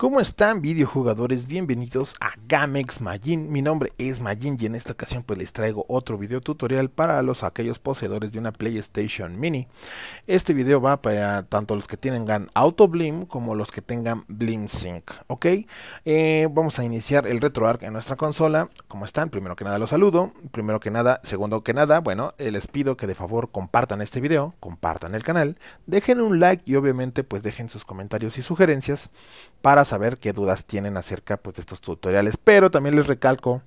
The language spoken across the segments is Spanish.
¿Cómo están videojugadores? Bienvenidos a Gamex Magin, Mi nombre es Magin y en esta ocasión pues les traigo otro video tutorial para los aquellos poseedores de una PlayStation Mini. Este video va para tanto los que tengan Auto Blim como los que tengan Blim Sync, ¿ok? Eh, vamos a iniciar el RetroArch en nuestra consola. ¿Cómo están? Primero que nada los saludo. Primero que nada, segundo que nada, bueno, eh, les pido que de favor compartan este video, compartan el canal, dejen un like y obviamente pues dejen sus comentarios y sugerencias para saber qué dudas tienen acerca pues, de estos tutoriales. Pero también les recalco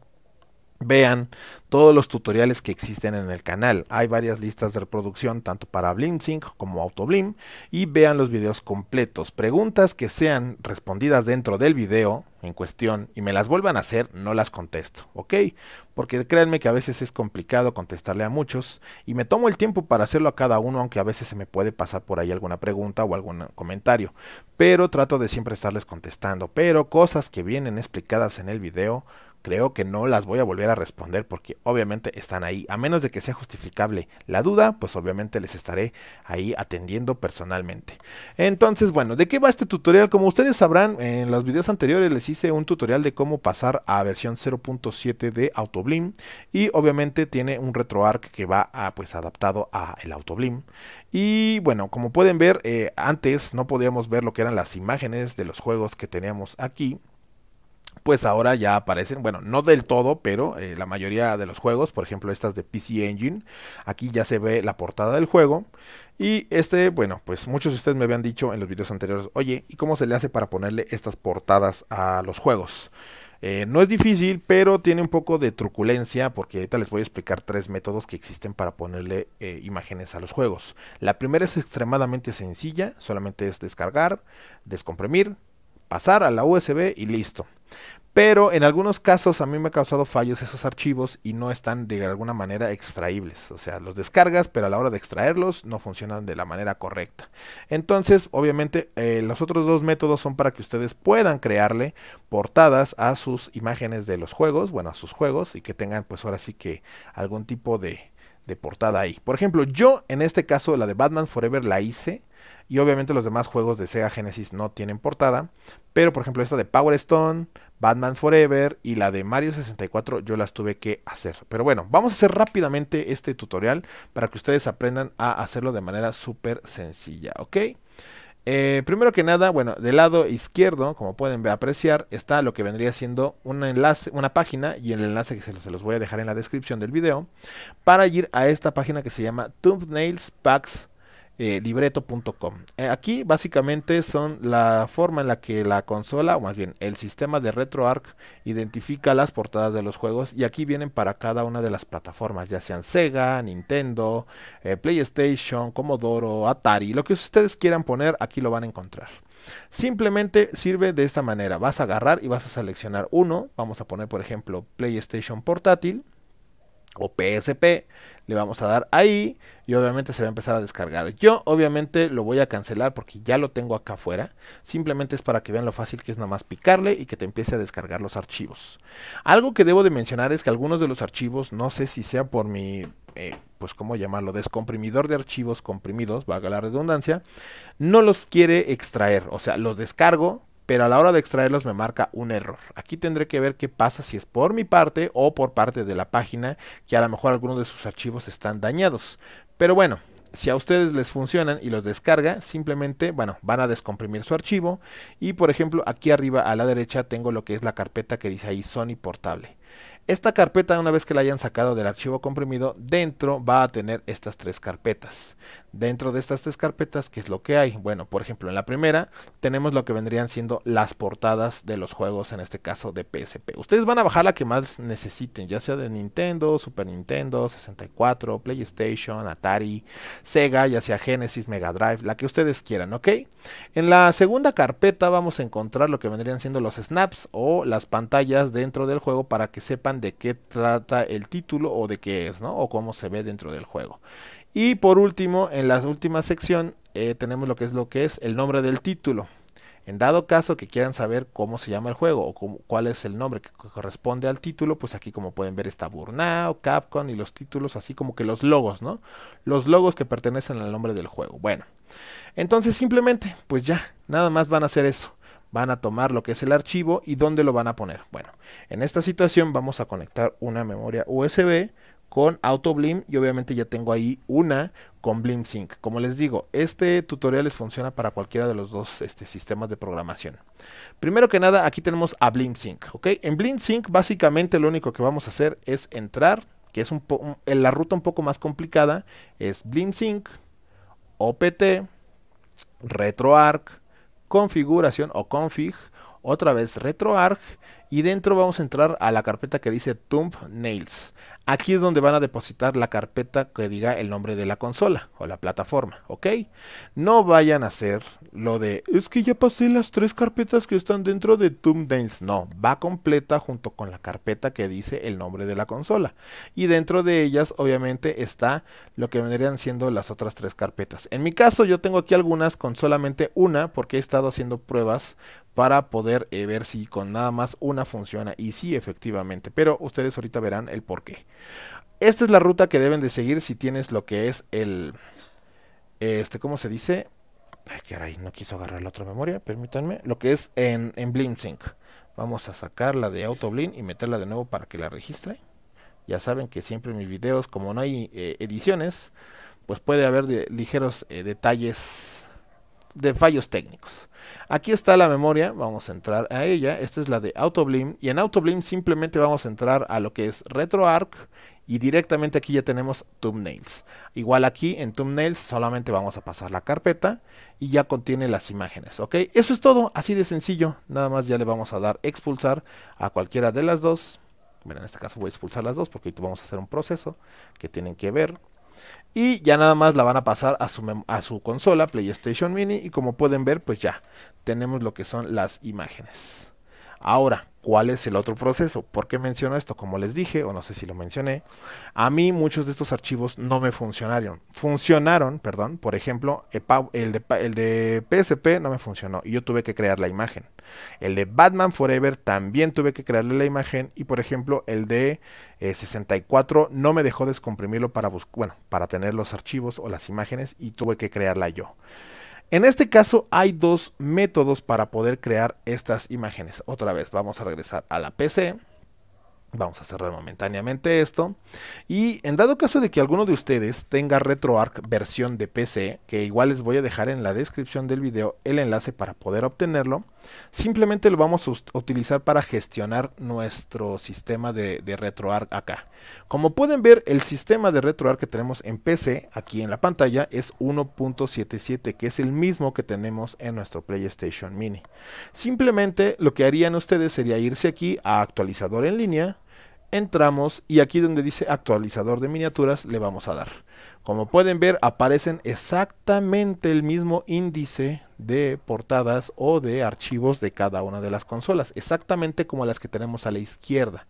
vean todos los tutoriales que existen en el canal. Hay varias listas de reproducción tanto para BlimSync como AutoBlim y vean los videos completos. Preguntas que sean respondidas dentro del video en cuestión y me las vuelvan a hacer, no las contesto, ¿ok? Porque créanme que a veces es complicado contestarle a muchos y me tomo el tiempo para hacerlo a cada uno, aunque a veces se me puede pasar por ahí alguna pregunta o algún comentario. Pero trato de siempre estarles contestando, pero cosas que vienen explicadas en el video creo que no las voy a volver a responder porque obviamente están ahí. A menos de que sea justificable la duda, pues obviamente les estaré ahí atendiendo personalmente. Entonces, bueno, ¿de qué va este tutorial? Como ustedes sabrán, en los videos anteriores les hice un tutorial de cómo pasar a versión 0.7 de AutoBlim y obviamente tiene un retroarc que va a, ah, pues adaptado a el AutoBlim. Y bueno, como pueden ver, eh, antes no podíamos ver lo que eran las imágenes de los juegos que teníamos aquí pues ahora ya aparecen, bueno, no del todo, pero eh, la mayoría de los juegos, por ejemplo estas de PC Engine, aquí ya se ve la portada del juego. Y este, bueno, pues muchos de ustedes me habían dicho en los videos anteriores, oye, ¿y cómo se le hace para ponerle estas portadas a los juegos? Eh, no es difícil, pero tiene un poco de truculencia, porque ahorita les voy a explicar tres métodos que existen para ponerle eh, imágenes a los juegos. La primera es extremadamente sencilla, solamente es descargar, descomprimir, pasar a la USB y listo. Pero en algunos casos a mí me ha causado fallos esos archivos y no están de alguna manera extraíbles. O sea, los descargas, pero a la hora de extraerlos no funcionan de la manera correcta. Entonces, obviamente, eh, los otros dos métodos son para que ustedes puedan crearle portadas a sus imágenes de los juegos, bueno, a sus juegos, y que tengan pues ahora sí que algún tipo de, de portada ahí. Por ejemplo, yo en este caso la de Batman Forever la hice y obviamente los demás juegos de Sega Genesis no tienen portada. Pero por ejemplo esta de Power Stone, Batman Forever y la de Mario 64 yo las tuve que hacer. Pero bueno, vamos a hacer rápidamente este tutorial para que ustedes aprendan a hacerlo de manera súper sencilla, ¿ok? Eh, primero que nada, bueno, del lado izquierdo, como pueden apreciar, está lo que vendría siendo un enlace, una página y el enlace que se los, se los voy a dejar en la descripción del video para ir a esta página que se llama Thumbnails Packs Libretto.com eh, libreto.com. Eh, aquí básicamente son la forma en la que la consola, o más bien el sistema de RetroArch, identifica las portadas de los juegos y aquí vienen para cada una de las plataformas, ya sean Sega, Nintendo, eh, PlayStation, Commodore, Atari, lo que ustedes quieran poner, aquí lo van a encontrar. Simplemente sirve de esta manera, vas a agarrar y vas a seleccionar uno, vamos a poner por ejemplo PlayStation portátil o PSP, le vamos a dar ahí y obviamente se va a empezar a descargar. Yo obviamente lo voy a cancelar porque ya lo tengo acá afuera. Simplemente es para que vean lo fácil que es nada más picarle y que te empiece a descargar los archivos. Algo que debo de mencionar es que algunos de los archivos, no sé si sea por mi... Eh, pues cómo llamarlo, descomprimidor de archivos comprimidos, valga la redundancia, no los quiere extraer, o sea, los descargo, pero a la hora de extraerlos me marca un error. Aquí tendré que ver qué pasa si es por mi parte o por parte de la página, que a lo mejor algunos de sus archivos están dañados. Pero bueno, si a ustedes les funcionan y los descarga, simplemente, bueno, van a descomprimir su archivo. Y por ejemplo, aquí arriba a la derecha tengo lo que es la carpeta que dice ahí Sony Portable. Esta carpeta, una vez que la hayan sacado del archivo comprimido, dentro va a tener estas tres carpetas dentro de estas tres carpetas, ¿qué es lo que hay? Bueno, por ejemplo, en la primera tenemos lo que vendrían siendo las portadas de los juegos, en este caso de PSP. Ustedes van a bajar la que más necesiten, ya sea de Nintendo, Super Nintendo, 64, PlayStation, Atari, Sega, ya sea Genesis, Mega Drive, la que ustedes quieran, ¿ok? En la segunda carpeta vamos a encontrar lo que vendrían siendo los snaps o las pantallas dentro del juego para que sepan de qué trata el título o de qué es, ¿no? O cómo se ve dentro del juego. Y por último, en la última sección eh, tenemos lo que es lo que es el nombre del título. En dado caso que quieran saber cómo se llama el juego o cuál es el nombre que corresponde al título, pues aquí como pueden ver está Burnout, Capcom y los títulos, así como que los logos, ¿no? Los logos que pertenecen al nombre del juego. Bueno, entonces simplemente, pues ya, nada más van a hacer eso. Van a tomar lo que es el archivo y dónde lo van a poner. Bueno, en esta situación vamos a conectar una memoria USB con AutoBlim y obviamente ya tengo ahí una con BlimSync. Como les digo, este tutorial les funciona para cualquiera de los dos este, sistemas de programación. Primero que nada, aquí tenemos a BlimSync. ¿ok? En BlimSync básicamente lo único que vamos a hacer es entrar, que es un en la ruta un poco más complicada, es BlimSync, OPT, RetroArch, configuración o config, otra vez RetroArch y dentro vamos a entrar a la carpeta que dice Thumbnails. Aquí es donde van a depositar la carpeta que diga el nombre de la consola o la plataforma, ¿ok? No vayan a hacer lo de, es que ya pasé las tres carpetas que están dentro de Tomb Dance. No, va completa junto con la carpeta que dice el nombre de la consola. Y dentro de ellas, obviamente, está lo que vendrían siendo las otras tres carpetas. En mi caso, yo tengo aquí algunas con solamente una porque he estado haciendo pruebas para poder eh, ver si con nada más una funciona y sí efectivamente, pero ustedes ahorita verán el por qué. Esta es la ruta que deben de seguir si tienes lo que es el este ¿cómo se dice? Ay, caray, no quiso agarrar la otra memoria, permítanme, lo que es en en BlimSync. Vamos a sacarla de AutoBlim y meterla de nuevo para que la registre. Ya saben que siempre en mis videos, como no hay eh, ediciones, pues puede haber ligeros eh, detalles de fallos técnicos. Aquí está la memoria, vamos a entrar a ella, esta es la de AutoBlim y en AutoBlim simplemente vamos a entrar a lo que es retroarc y directamente aquí ya tenemos thumbnails. Igual aquí en thumbnails solamente vamos a pasar la carpeta y ya contiene las imágenes, ¿ok? Eso es todo, así de sencillo, nada más ya le vamos a dar expulsar a cualquiera de las dos. Bueno, en este caso voy a expulsar las dos porque vamos a hacer un proceso que tienen que ver. Y ya nada más la van a pasar a su, a su consola PlayStation Mini. Y como pueden ver, pues ya tenemos lo que son las imágenes. Ahora, ¿cuál es el otro proceso? ¿Por qué menciono esto? Como les dije, o no sé si lo mencioné, a mí muchos de estos archivos no me funcionaron. Funcionaron, perdón, por ejemplo, el de, el de PSP no me funcionó y yo tuve que crear la imagen. El de Batman Forever también tuve que crearle la imagen y por ejemplo el de 64 eh, no me dejó descomprimirlo para bueno, para tener los archivos o las imágenes y tuve que crearla yo. En este caso hay dos métodos para poder crear estas imágenes. Otra vez, vamos a regresar a la PC. Vamos a cerrar momentáneamente esto. Y en dado caso de que alguno de ustedes tenga RetroArch versión de PC, que igual les voy a dejar en la descripción del video el enlace para poder obtenerlo, simplemente lo vamos a utilizar para gestionar nuestro sistema de, de RetroArch acá. Como pueden ver, el sistema de RetroArch que tenemos en PC, aquí en la pantalla, es 1.77, que es el mismo que tenemos en nuestro PlayStation Mini. Simplemente lo que harían ustedes sería irse aquí a actualizador en línea, entramos y aquí donde dice actualizador de miniaturas le vamos a dar. Como pueden ver aparecen exactamente el mismo índice de portadas o de archivos de cada una de las consolas, exactamente como las que tenemos a la izquierda.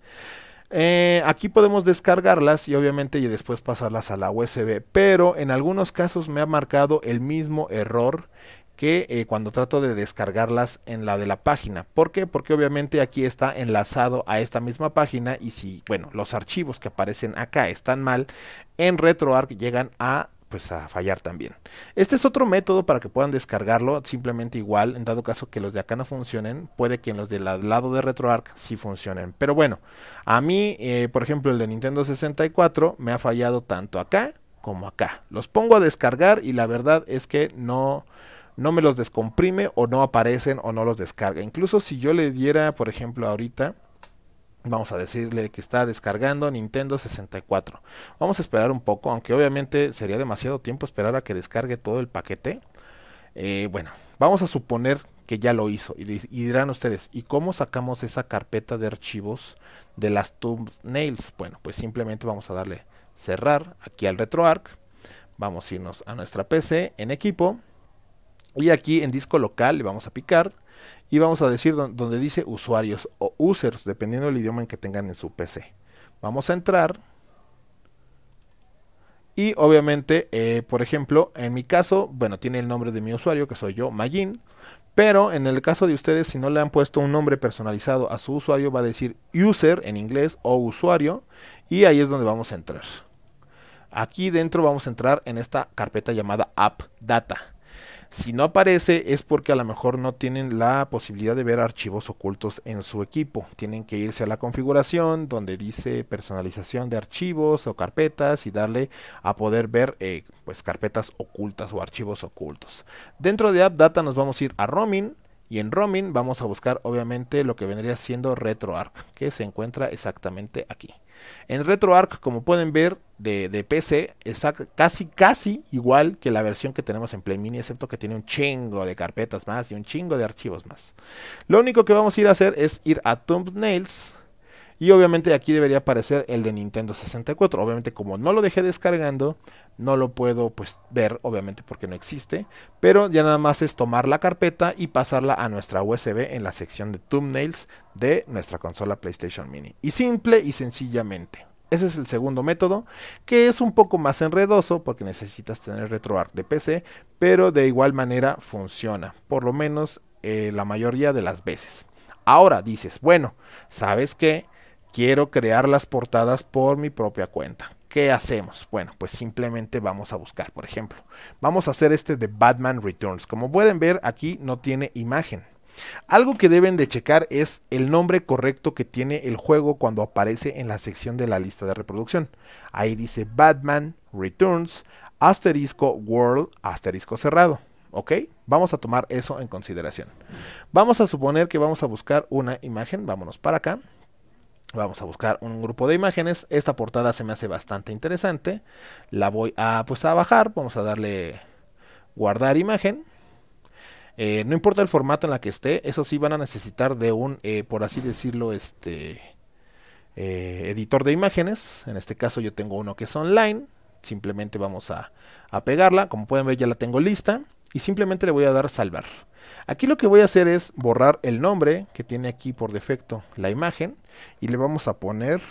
Eh, aquí podemos descargarlas y obviamente y después pasarlas a la USB, pero en algunos casos me ha marcado el mismo error que eh, cuando trato de descargarlas en la de la página. ¿Por qué? Porque obviamente aquí está enlazado a esta misma página y si, bueno, los archivos que aparecen acá están mal, en RetroArch llegan a pues a fallar también. Este es otro método para que puedan descargarlo, simplemente igual, en dado caso que los de acá no funcionen, puede que en los del lado de RetroArch sí funcionen. Pero bueno, a mí, eh, por ejemplo, el de Nintendo 64 me ha fallado tanto acá como acá. Los pongo a descargar y la verdad es que no no me los descomprime o no aparecen o no los descarga. Incluso si yo le diera, por ejemplo, ahorita, vamos a decirle que está descargando Nintendo 64. Vamos a esperar un poco, aunque obviamente sería demasiado tiempo esperar a que descargue todo el paquete. Eh, bueno, vamos a suponer que ya lo hizo y, y, dirán ustedes, ¿y cómo sacamos esa carpeta de archivos de las thumbnails? Bueno, pues simplemente vamos a darle cerrar aquí al RetroArch. Vamos a irnos a nuestra PC en equipo y aquí en disco local le vamos a picar y vamos a decir donde dice usuarios o users, dependiendo del idioma en que tengan en su PC. Vamos a entrar. Y obviamente, eh, por ejemplo, en mi caso, bueno, tiene el nombre de mi usuario, que soy yo, Magin. Pero en el caso de ustedes, si no le han puesto un nombre personalizado a su usuario, va a decir user en inglés o usuario. Y ahí es donde vamos a entrar. Aquí dentro vamos a entrar en esta carpeta llamada app data. Si no aparece es porque a lo mejor no tienen la posibilidad de ver archivos ocultos en su equipo. Tienen que irse a la configuración donde dice personalización de archivos o carpetas y darle a poder ver eh, pues carpetas ocultas o archivos ocultos. Dentro de App Data nos vamos a ir a Roaming. Y en roaming vamos a buscar obviamente lo que vendría siendo RetroArch, que se encuentra exactamente aquí. En RetroArch, como pueden ver, de, PC, es casi, casi igual que la versión que tenemos en Play Mini, excepto que tiene un chingo de carpetas más y un chingo de archivos más. Lo único que vamos a ir a hacer es ir a Thumbnails y obviamente aquí debería aparecer el de Nintendo 64. Obviamente como no lo dejé descargando, no lo puedo pues ver, obviamente porque no existe. Pero ya nada más es tomar la carpeta y pasarla a nuestra USB en la sección de thumbnails de nuestra consola PlayStation Mini. Y simple y sencillamente. Ese es el segundo método, que es un poco más enredoso porque necesitas tener RetroArch de PC, pero de igual manera funciona, por lo menos eh, la mayoría de las veces. Ahora dices, bueno, ¿sabes qué? quiero crear las portadas por mi propia cuenta. ¿Qué hacemos? Bueno, pues simplemente vamos a buscar, por ejemplo, vamos a hacer este de Batman Returns. Como pueden ver, aquí no tiene imagen. Algo que deben de checar es el nombre correcto que tiene el juego cuando aparece en la sección de la lista de reproducción. Ahí dice Batman Returns asterisco World asterisco cerrado. ¿Ok? Vamos a tomar eso en consideración. Vamos a suponer que vamos a buscar una imagen. Vámonos para acá. Vamos a buscar un grupo de imágenes. Esta portada se me hace bastante interesante. La voy a, pues, a bajar. Vamos a darle guardar imagen. Eh, no importa el formato en la que esté. Eso sí van a necesitar de un, eh, por así decirlo, este eh, editor de imágenes. En este caso yo tengo uno que es online. Simplemente vamos a pegarla. Como pueden ver ya la tengo lista. Y simplemente le voy a dar salvar. Aquí lo que voy a hacer es borrar el nombre que tiene aquí por defecto la imagen y le vamos a poner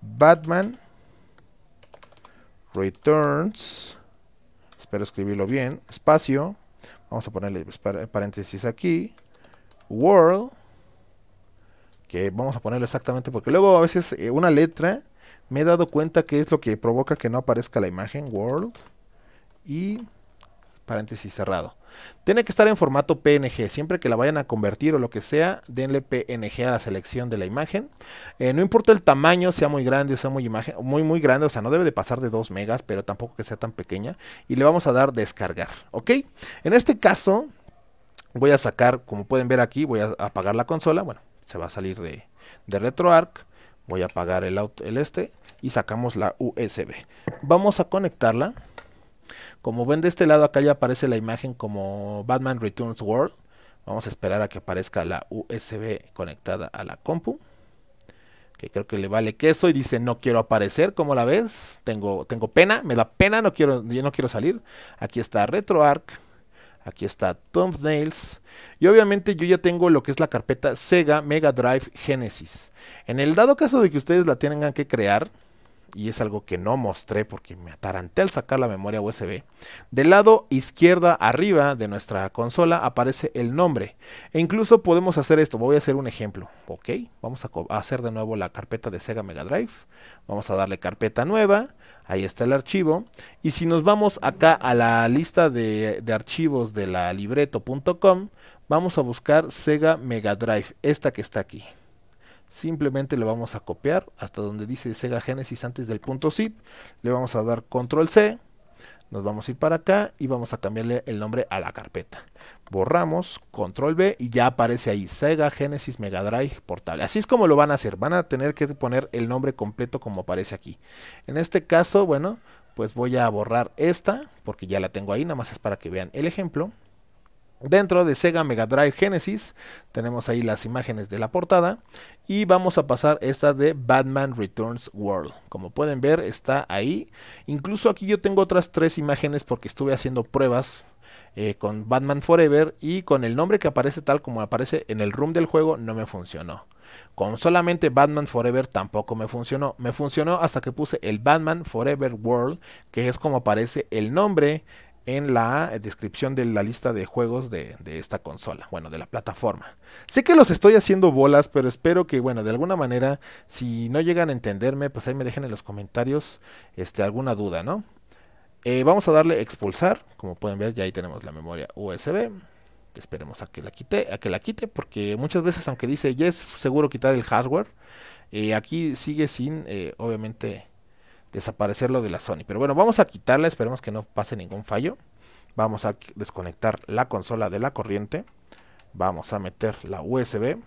Batman Returns. Espero escribirlo bien. Espacio. Vamos a ponerle pues, paréntesis aquí. World. Que vamos a ponerlo exactamente porque luego a veces eh, una letra me he dado cuenta que es lo que provoca que no aparezca la imagen. World. Y paréntesis cerrado. Tiene que estar en formato PNG. Siempre que la vayan a convertir o lo que sea, denle PNG a la selección de la imagen. Eh, no importa el tamaño, sea muy grande o sea muy, imagen, muy, muy grande. O sea, no debe de pasar de 2 megas, pero tampoco que sea tan pequeña. Y le vamos a dar descargar. ¿Ok? En este caso, voy a sacar, como pueden ver aquí, voy a apagar la consola. Bueno, se va a salir de, RetroArch. Voy a apagar el, auto, el este y sacamos la USB. Vamos a conectarla. Como ven de este lado acá ya aparece la imagen como Batman Returns World. Vamos a esperar a que aparezca la USB conectada a la compu. Que creo que le vale queso y dice no quiero aparecer, ¿Cómo la ves? Tengo, tengo pena, me da pena, no quiero, yo no quiero salir. Aquí está RetroArc, aquí está Thumbnails. Y obviamente yo ya tengo lo que es la carpeta Sega Mega Drive Genesis. En el dado caso de que ustedes la tengan que crear, y es algo que no mostré porque me ataranté al sacar la memoria USB, del lado izquierda arriba de nuestra consola aparece el nombre. E incluso podemos hacer esto, voy a hacer un ejemplo, ¿ok? Vamos a, hacer de nuevo la carpeta de Sega Mega Drive, vamos a darle carpeta nueva, ahí está el archivo, y si nos vamos acá a la lista de, de archivos de la libreto.com, vamos a buscar Sega Mega Drive, esta que está aquí simplemente lo vamos a copiar hasta donde dice Sega Genesis antes del punto zip, le vamos a dar control C, nos vamos a ir para acá y vamos a cambiarle el nombre a la carpeta. Borramos, control B y ya aparece ahí Sega Genesis Mega Drive Portable. Así es como lo van a hacer, van a tener que poner el nombre completo como aparece aquí. En este caso, bueno, pues voy a borrar esta porque ya la tengo ahí, nada más es para que vean el ejemplo. Dentro de Sega Mega Drive Genesis tenemos ahí las imágenes de la portada y vamos a pasar esta de Batman Returns World. Como pueden ver está ahí. Incluso aquí yo tengo otras tres imágenes porque estuve haciendo pruebas eh, con Batman Forever y con el nombre que aparece tal como aparece en el room del juego no me funcionó. Con solamente Batman Forever tampoco me funcionó. Me funcionó hasta que puse el Batman Forever World, que es como aparece el nombre en la eh, descripción de la lista de juegos de, esta consola, bueno, de la plataforma. Sé que los estoy haciendo bolas, pero espero que, bueno, de alguna manera, si no llegan a entenderme, pues ahí me dejen en los comentarios este, alguna duda, ¿no? Eh, vamos a darle expulsar, como pueden ver, ya ahí tenemos la memoria USB. Esperemos a que la quite, a que la quite, porque muchas veces aunque dice ya es seguro quitar el hardware, eh, aquí sigue sin, obviamente, desaparecerlo de la Sony. Pero bueno, vamos a quitarla, esperemos que no pase ningún fallo. Vamos a desconectar la consola de la corriente. Vamos a meter la USB.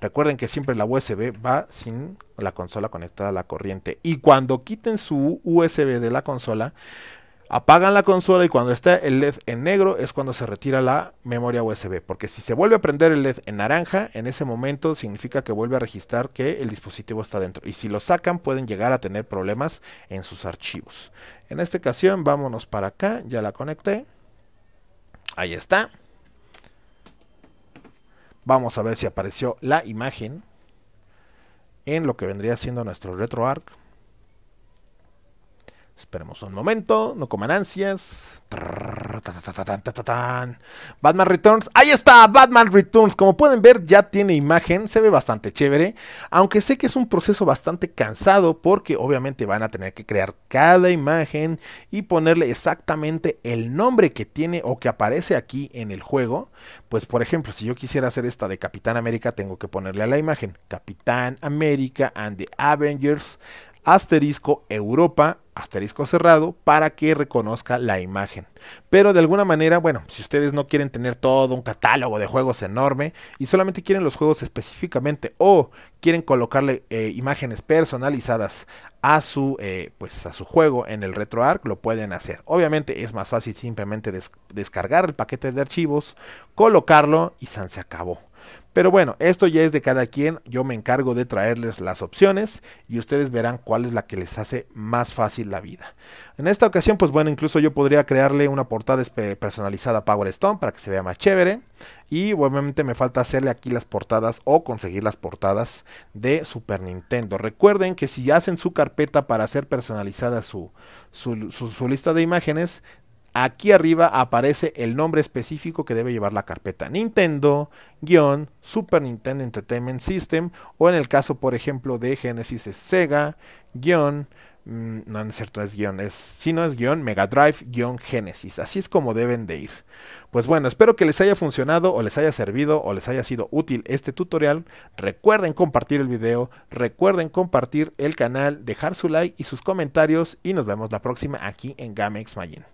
Recuerden que siempre la USB va sin la consola conectada a la corriente. Y cuando quiten su USB de la consola, apagan la consola y cuando está el LED en negro es cuando se retira la memoria USB, porque si se vuelve a prender el LED en naranja, en ese momento significa que vuelve a registrar que el dispositivo está dentro y si lo sacan pueden llegar a tener problemas en sus archivos. En esta ocasión vámonos para acá, ya la conecté. Ahí está. Vamos a ver si apareció la imagen en lo que vendría siendo nuestro retroarc. Esperemos un momento, no coman ansias. Batman Returns, ahí está, Batman Returns. Como pueden ver, ya tiene imagen, se ve bastante chévere. Aunque sé que es un proceso bastante cansado porque obviamente van a tener que crear cada imagen y ponerle exactamente el nombre que tiene o que aparece aquí en el juego. Pues por ejemplo, si yo quisiera hacer esta de Capitán América, tengo que ponerle a la imagen Capitán América and the Avengers asterisco Europa, asterisco cerrado, para que reconozca la imagen. Pero de alguna manera, bueno, si ustedes no quieren tener todo un catálogo de juegos enorme y solamente quieren los juegos específicamente o quieren colocarle eh, imágenes personalizadas a su, eh, pues a su juego en el RetroArch, lo pueden hacer. Obviamente es más fácil simplemente descargar el paquete de archivos, colocarlo y se acabó. Pero bueno, esto ya es de cada quien, yo me encargo de traerles las opciones y ustedes verán cuál es la que les hace más fácil la vida. En esta ocasión, pues bueno, incluso yo podría crearle una portada personalizada a Power Stone para que se vea más chévere. Y obviamente me falta hacerle aquí las portadas o conseguir las portadas de Super Nintendo. Recuerden que si hacen su carpeta para hacer personalizada su, su lista de imágenes, Aquí arriba aparece el nombre específico que debe llevar la carpeta Nintendo, Super Nintendo Entertainment System, o en el caso, por ejemplo, de Genesis es Sega, Mm, no, es cierto, es guión. si no es guión, Mega Drive, guión Genesis. Así es como deben de ir. Pues bueno, espero que les haya funcionado o les haya servido o les haya sido útil este tutorial. Recuerden compartir el video, recuerden compartir el canal, dejar su like y sus comentarios y nos vemos la próxima aquí en Gamex Magin.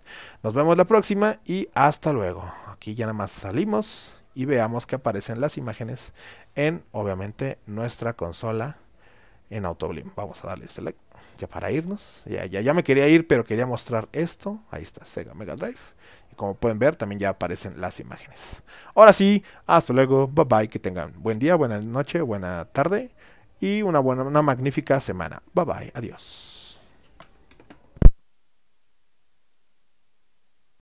Nos vemos la próxima y hasta luego. Aquí ya nada más salimos y veamos que aparecen las imágenes en obviamente nuestra consola en Autoblim. Vamos a darle select. Este ya para irnos, ya, ya, ya me quería ir, pero quería mostrar esto. Ahí está, Sega Mega Drive. Y como pueden ver, también ya aparecen las imágenes. Ahora sí, hasta luego, bye bye, que tengan buen día, buena noche, buena tarde y una buena, una magnífica semana. Bye bye, adiós.